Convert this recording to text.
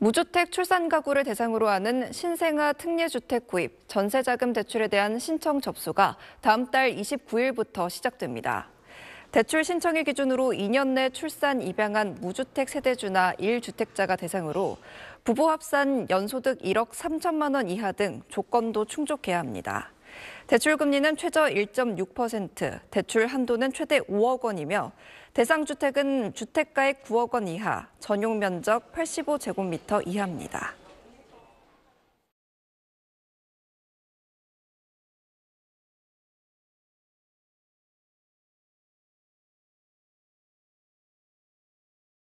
무주택 출산 가구를 대상으로 하는 신생아 특례주택 구입, 전세자금 대출에 대한 신청 접수가 다음 달 29일부터 시작됩니다. 대출 신청일 기준으로 2년 내 출산 입양한 무주택 세대주나 1주택자가 대상으로 부부 합산 연소득 1억 3천만 원 이하 등 조건도 충족해야 합니다. 대출금리는 최저 1.6%, 대출 한도는 최대 5억 원이며 대상 주택은 주택가액 9억 원 이하, 전용 면적 85제곱미터 이하입니다.